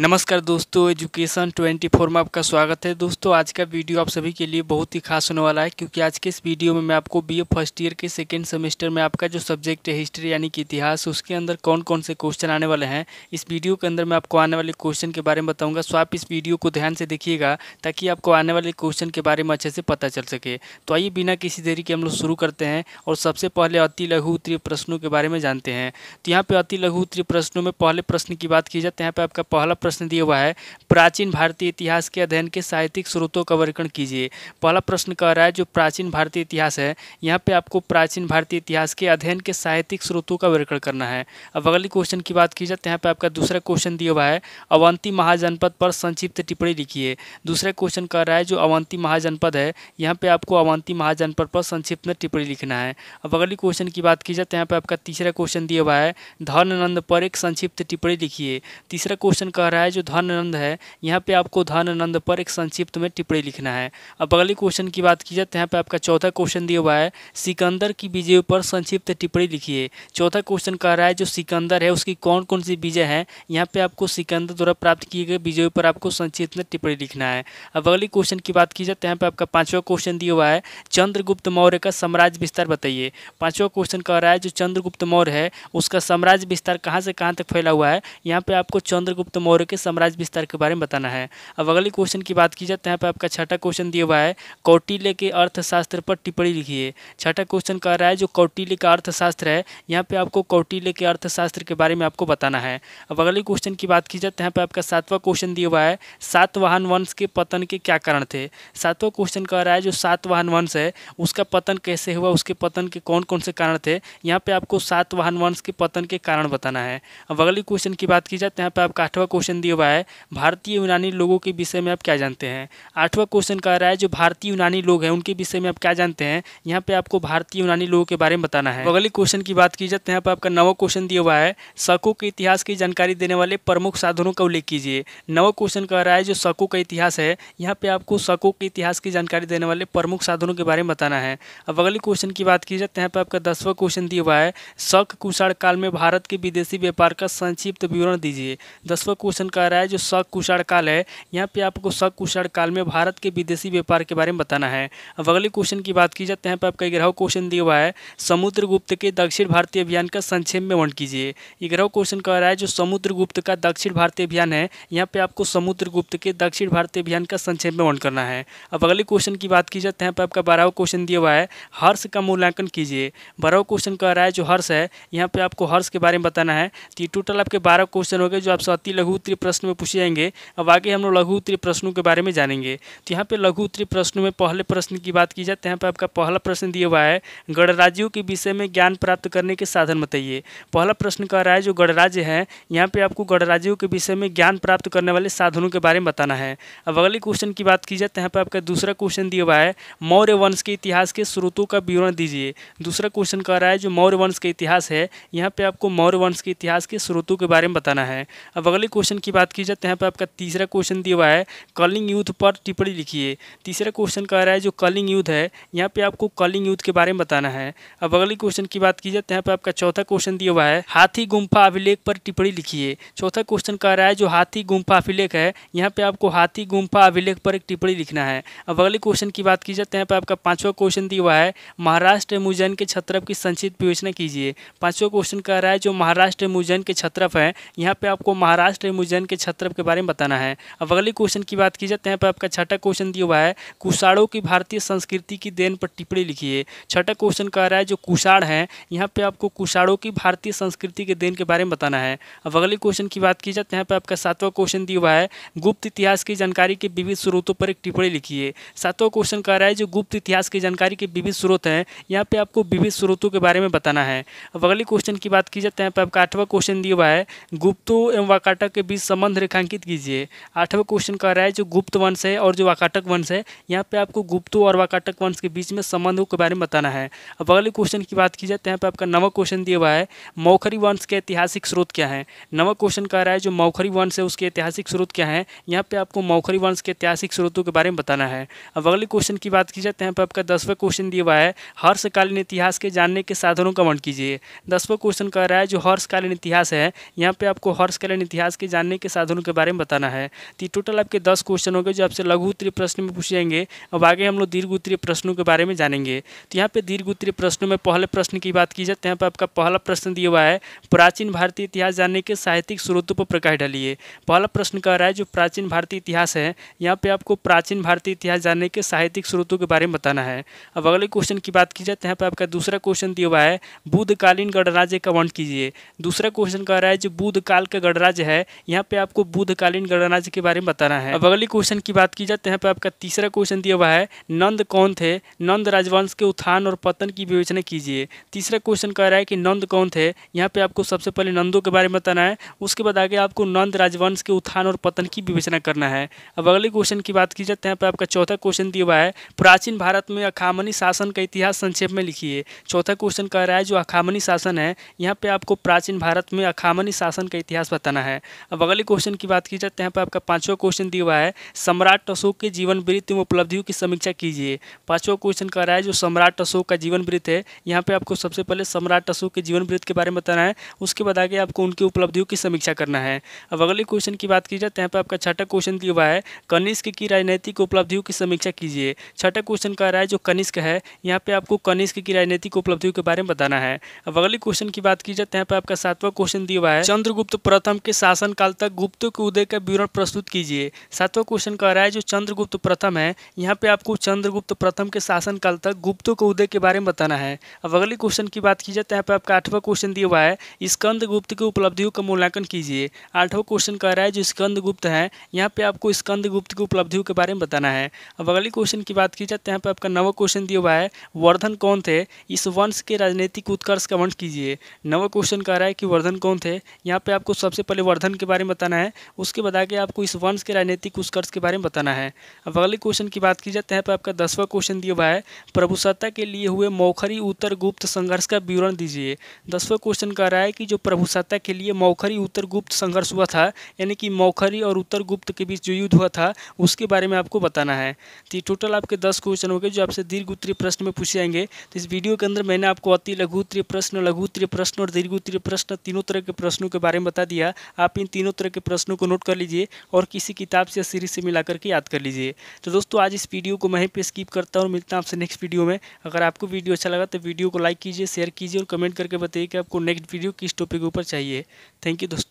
नमस्कार दोस्तों एजुकेशन 24 में आपका स्वागत है दोस्तों आज का वीडियो आप सभी के लिए बहुत ही खास होने वाला है क्योंकि आज के इस वीडियो में मैं आपको बीए फर्स्ट ईयर के सेकेंड सेमेस्टर में आपका जो सब्जेक्ट है हिस्ट्री यानी कि इतिहास उसके अंदर कौन कौन से क्वेश्चन आने वाले हैं इस वीडियो के अंदर मैं आपको आने वाले क्वेश्चन के बारे में बताऊँगा सो आप इस वीडियो को ध्यान से देखिएगा ताकि आपको आने वाले क्वेश्चन के बारे में अच्छे से पता चल सके तो आइए बिना किसी देरी के हम लोग शुरू करते हैं और सबसे पहले अति लघु उत्तरीय प्रश्नों के बारे में जानते हैं तो यहाँ पर अति लघु उत्तरीय प्रश्नों में पहले प्रश्न की बात की जाए तो यहाँ पर आपका पहला प्रश्न दिया हुआ है प्राचीन भारतीय इतिहास के अध्ययन के साहित्यिक स्रोतों का वर्णन कीजिए पहला प्रश्न कह रहा है जो प्राचीन भारतीय इतिहास है यहाँ पे आपको प्राचीन भारतीय इतिहास के अध्ययन के साहित्यिक स्रोतों का वर्णन करना है अब अगले क्वेश्चन की बात की जाए तो यहाँ पर आपका दूसरा क्वेश्चन दिया हुआ है अवंती महाजनपद पर संक्षिप्त टिप्पणी लिखिए दूसरा क्वेश्चन कह रहा है जो अवंती महाजनपद है यहाँ पर आपको अवंती महाजनपद पर संक्षिप्त में टिप्पणी लिखना है अब अगले क्वेश्चन की बात की जाए तो यहाँ पर आपका तीसरा क्वेश्चन दिया हुआ है धनानंद पर एक संक्षिप्त टिप्पणी लिखिए तीसरा क्वेश्चन कह रहा है जो धनानंद है यहाँ पे आपको धनानंद पर एक संक्षिप्त में टिप्पणी लिखना है अब अगले क्वेश्चन की बात की जाए तो यहाँ पे आपका चौथा क्वेश्चन दिया हुआ है सिकंदर की विजय पर संक्षिप्त टिप्पणी लिखिए चौथा क्वेश्चन कह रहा है जो सिकंदर है उसकी कौन कौन सी विजय है यहाँ पर आपको सिकंदर द्वारा प्राप्त किए गए विजय पर आपको संक्षिप्त में टिप्पणी लिखना है अब अगले क्वेश्चन की बात की जाए तो यहाँ पर आपका पाँचवा क्वेश्चन दिया हुआ है चंद्रगुप्त मौर्य का साम्राज्य विस्तार बताइए पाँचवा क्वेश्चन कह रहा है जो चंद्रगुप्त मौर्य है उसका साम्राज्य विस्तार कहाँ से कहाँ तक फैला हुआ है यहाँ पे आपको चंद्रगुप्त मौर्य मौर्य के साम्राज्य विस्तार के बारे में बताना है अब अगले क्वेश्चन की बात की जाए तो यहाँ पर आपका छठा क्वेश्चन दिया हुआ है कौटिल्य के अर्थशास्त्र पर टिप्पणी लिखिए छठा क्वेश्चन कह रहा है जो कौटिल्य का अर्थशास्त्र है यहाँ पर आपको कौटिल्य के अर्थशास्त्र के बारे में आपको बताना है अब अगले क्वेश्चन की बात की जाए तो यहाँ पर आपका सातवां क्वेश्चन दिया हुआ है सातवाहन वंश के पतन के क्या कारण थे सातवां क्वेश्चन कह रहा है जो सातवाहन वंश है उसका पतन कैसे हुआ उसके पतन के कौन कौन से कारण थे यहाँ पे आपको सातवाहन वंश के पतन के कारण बताना है अब अगले क्वेश्चन की बात की जाए तो यहाँ पे आपका आठवां क्वेश्चन क्वेश्चन दिया हुआ है भारतीय यूनानी लोगों के विषय में आप क्या जानते हैं आठवां क्वेश्चन कह रहा है जो भारतीय यूनानी लोग हैं उनके विषय में आप क्या जानते हैं यहाँ पे आपको भारतीय यूनानी लोगों के बारे में बताना है अगले क्वेश्चन की बात की जाए तो यहाँ पर आपका नवा क्वेश्चन दिया हुआ है शकों के इतिहास की जानकारी देने वाले प्रमुख साधनों का उल्लेख कीजिए नवा क्वेश्चन कह रहा है जो शकों का इतिहास है यहाँ पे आपको शकों के इतिहास की जानकारी देने वाले प्रमुख साधनों के बारे में बताना है अब अगले क्वेश्चन की बात की जाए तो यहाँ पर आपका दसवां क्वेश्चन दिया हुआ है शक कुशाण काल में भारत के विदेशी व्यापार का संक्षिप्त विवरण दीजिए दसवां क्वेश्चन क्वेश्चन कह रहा है जो सकुशाण काल है यहाँ पे आपको सकुशाण काल में भारत के विदेशी व्यापार के बारे में बताना है अब अगले क्वेश्चन की बात की जाते हैं पे आपका ग्रह क्वेश्चन दिया हुआ है समुद्रगुप्त के दक्षिण भारतीय अभियान का संक्षेप में वर्ण कीजिए ग्रह क्वेश्चन कह रहा है जो समुद्रगुप्त का दक्षिण भारतीय अभियान है यहाँ पे आपको समुद्रगुप्त के दक्षिण भारतीय अभियान का संक्षेप में वर्ण करना है अब अगले क्वेश्चन की बात की जाते हैं पे आपका बारहवा क्वेश्चन दिया हुआ है हर्ष का मूल्यांकन कीजिए बारहवा क्वेश्चन कह रहा है जो हर्ष है यहाँ पे आपको हर्ष के बारे में बताना है तो टोटल आपके बारह क्वेश्चन हो गए जो आप सती लघु उत्तरी प्रश्न में पूछे जाएंगे अब आगे हम लोग लघु उत्तरी प्रश्नों के बारे में जानेंगे तो यहाँ पे लघु उत्तरी प्रश्नों में पहले प्रश्न की बात की जाए तो यहाँ पर आपका पहला प्रश्न दिया हुआ है गणराज्यों के विषय में ज्ञान प्राप्त करने के साधन बताइए पहला प्रश्न कह रहा है जो गणराज्य है यहाँ पे आपको गणराज्यों के विषय में ज्ञान प्राप्त करने वाले साधनों के बारे में बताना है अब अगले क्वेश्चन की बात की जाए तो यहाँ पर आपका दूसरा क्वेश्चन दिया हुआ है मौर्य वंश के इतिहास के स्रोतों का विवरण दीजिए दूसरा क्वेश्चन कह रहा है जो मौर्य वंश का इतिहास है यहाँ पे आपको मौर्य वंश के इतिहास के स्रोतों के बारे में बताना है अब अगले क्वेश्चन क्वेश्चन की बात की जाए तो यहाँ पर आपका तीसरा क्वेश्चन दिया हुआ है कलिंग यूथ पर टिप्पणी लिखिए तीसरा क्वेश्चन कह रहा है जो कलिंग यूथ है यहाँ पे आपको कलिंग यूथ के बारे में बताना है अब अगले क्वेश्चन की बात की जाए तो यहाँ पर आपका चौथा क्वेश्चन दिया हुआ है हाथी गुम्फा अभिलेख पर टिप्पणी लिखिए चौथा क्वेश्चन कह रहा है जो हाथी गुम्फा अभिलेख है यहाँ पे आपको हाथी गुम्फा अभिलेख पर एक टिप्पणी लिखना है अब अगले क्वेश्चन की बात की जाए तो यहाँ पर आपका पाँचवा क्वेश्चन दिया हुआ है महाराष्ट्र मुजन के छत्रप की संक्षिप्त विवेचना कीजिए पाँचवा क्वेश्चन कह रहा है जो महाराष्ट्र मुजन के छत्रप है यहाँ पे आपको महाराष्ट्र उज्जैन के क्षत्रप के बारे में बताना है अब अगले क्वेश्चन की बात की जाए तो यहाँ पर आपका छठा क्वेश्चन दिया हुआ है कुषाणों की भारतीय संस्कृति की देन पर टिप्पणी लिखिए छठा क्वेश्चन कह रहा है जो कुषाण है यहाँ पर आपको कुषाणों की भारतीय संस्कृति के देन के बारे में बताना है अब अगले क्वेश्चन की बात की जाए तो यहाँ पर आपका सातवां क्वेश्चन दिया हुआ है गुप्त इतिहास की जानकारी के विविध स्रोतों पर एक टिप्पणी लिखिए सातवां क्वेश्चन कह रहा है जो गुप्त इतिहास की जानकारी के विविध स्रोत हैं यहाँ पर आपको विविध स्रोतों के बारे में बताना है अब अगले क्वेश्चन की बात की जाए तो यहाँ पर आपका आठवां क्वेश्चन दिया हुआ है गुप्तों एवं वाकाटा के बीच संबंध रेखांकित कीजिए आठवें क्वेश्चन कह रहा है जो गुप्त वंश है और जो वाकाटक वंश है यहाँ पे आपको गुप्तो और वाकाटक वंश के बीच में संबंधों के बारे में बताना है अब अगले क्वेश्चन की बात की जाए तो यहाँ पर आपका नवा क्वेश्चन दिया हुआ है मौखरी वंश के ऐतिहासिक स्रोत क्या है नवा क्वेश्चन कह रहा है जो मौखरी वंश है उसके ऐतिहासिक स्रोत क्या है यहाँ पर आपको मौखरी वंश के ऐतिहासिक स्रोतों के बारे में बताना है अब अगले क्वेश्चन की बात की जाए तो यहाँ पर आपका दसवा क्वेश्चन दिया हुआ है हर्षकालीन इतिहास के जानने के साधनों का वर्णन कीजिए दसवा क्वेश्चन कह रहा है जो हर्षकालीन इतिहास है यहाँ पे आपको हर्षकालीन इतिहास के जानने जानने के साधनों के बारे में बताना है तो टोटल आपके दस क्वेश्चन होंगे जो आपसे लघु उत्तरीय प्रश्न में पूछे जाएंगे अब आगे हम लोग दीर्घ उत्तरीय प्रश्नों के बारे में जानेंगे तो यहाँ पे दीर्घ उत्तरीय प्रश्नों में पहले प्रश्न की बात की जाए तो यहाँ पर आपका पहला प्रश्न दिया हुआ है प्राचीन भारतीय इतिहास जानने के साहित्यिक स्रोतों पर प्रकाश डालिए पहला प्रश्न कह रहा है जो प्राचीन भारतीय इतिहास है यहाँ पर आपको प्राचीन भारतीय इतिहास जानने के साहित्यिक स्रोतों के बारे में बताना है अब अगले क्वेश्चन की बात की जाए तो यहाँ पर आपका दूसरा क्वेश्चन दिया हुआ है बुद्धकालीन गणराज्य का वर्णन कीजिए दूसरा क्वेश्चन कह रहा है जो बुद्ध काल का गणराज्य है यहाँ पे आपको बुद्धकालीन गणराज्य के बारे में बताना है अब अगले क्वेश्चन की बात की जाए तो यहाँ पे आपका तीसरा क्वेश्चन दिया हुआ है नंद कौन थे नंद राजवंश के उत्थान और पतन की विवेचना कीजिए तीसरा क्वेश्चन कह रहा है कि नंद कौन थे यहाँ पे आपको सबसे पहले नंदों के बारे में बताना है उसके बाद आगे आपको नंद राजवंश के उत्थान और पतन की विवेचना करना है अब अगले क्वेश्चन की बात की जाए तो यहाँ पे आपका चौथा क्वेश्चन दिया हुआ है प्राचीन भारत में अखामनी शासन का इतिहास संक्षेप में लिखिए चौथा क्वेश्चन कह रहा है जो अखामनी शासन है यहाँ पे आपको प्राचीन भारत में अखामनी शासन का इतिहास बताना है अब अगले क्वेश्चन की बात की जाए तो यहाँ पर आपका पाँचवा क्वेश्चन दिया हुआ है सम्राट अशोक के जीवन वृत्त एवं उपलब्धियों की समीक्षा कीजिए पाँचवा क्वेश्चन कह रहा है जो सम्राट अशोक का जीवन वृत्त है यहाँ पर आपको सबसे पहले सम्राट अशोक के जीवन वृत्त के बारे में बताना है उसके बाद आगे आपको उनकी उपलब्धियों की समीक्षा करना है अब अगले क्वेश्चन की बात की जाए तो यहाँ पर आपका छठा क्वेश्चन दिया हुआ है कनिष्क की राजनीतिक उपलब्धियों की समीक्षा कीजिए छठा क्वेश्चन कह रहा है जो कनिष्क है यहाँ पर आपको कनिष्क की राजनीतिक उपलब्धियों के बारे में बताना है अब अगले क्वेश्चन की बात की जाए तो यहाँ पर आपका सातवां क्वेश्चन दिया हुआ है चंद्रगुप्त प्रथम के शासन काल तक गुप्तों के उदय का विवरण प्रस्तुत कीजिए सातवां क्वेश्चन कह रहा है जो चंद्रगुप्त प्रथम है यहाँ पे आपको चंद्रगुप्त प्रथम के शासन काल तक गुप्तों के उदय के बारे में बताना है अब अगले क्वेश्चन की बात की जाए तो यहाँ पे आपका आठवां क्वेश्चन दिया हुआ है स्कंदगुप्त की उपलब्धियों का मूल्यांकन कीजिए आठवां क्वेश्चन कह रहा है जो स्कंदगुप्त है यहाँ पे आपको स्कंदगुप्त की उपलब्धियों के बारे में बताना है अब अगले क्वेश्चन की बात की जाए तो यहाँ पे आपका नवा क्वेश्चन दिया हुआ है वर्धन कौन थे इस वंश के राजनीतिक उत्कर्ष का वंश कीजिए नवा क्वेश्चन कह रहा है कि वर्धन कौन थे यहाँ पे आपको सबसे पहले वर्धन के बारे में बताना है उसके बाद आगे आपको इस वंश के राजनीतिक उत्कर्ष के बारे में बताना है अब अगले क्वेश्चन की बात की जाए तो पर आपका दसवां क्वेश्चन दिया हुआ है प्रभुसत्ता के लिए हुए मौखरी उत्तर गुप्त संघर्ष का विवरण दीजिए दसवा क्वेश्चन कह रहा है कि जो प्रभुसत्ता के लिए मौखरी उत्तर गुप्त संघर्ष हुआ था यानी कि मौखरी और उत्तर गुप्त के बीच जो युद्ध हुआ था उसके बारे में आपको बताना है तो टोटल आपके दस क्वेश्चन हो जो आपसे दीर्घ उत्तरीय प्रश्न में पूछे जाएंगे तो इस वीडियो के अंदर मैंने आपको अति लघु उत्तरीय प्रश्न लघु उत्तरीय प्रश्न और दीर्घ उत्तरीय प्रश्न तीनों तरह के प्रश्नों के बारे में बता दिया आप इन तीन तीनों तरह के प्रश्नों को नोट कर लीजिए और किसी किताब से या सीरीज से मिला करके याद कर लीजिए तो दोस्तों आज इस वीडियो को मैं पे स्किप करता हूँ मिलता हूँ आपसे नेक्स्ट वीडियो में अगर आपको वीडियो अच्छा लगा तो वीडियो को लाइक कीजिए शेयर कीजिए और कमेंट करके बताइए कि आपको नेक्स्ट वीडियो किस टॉपिक के ऊपर चाहिए थैंक यू दोस्तों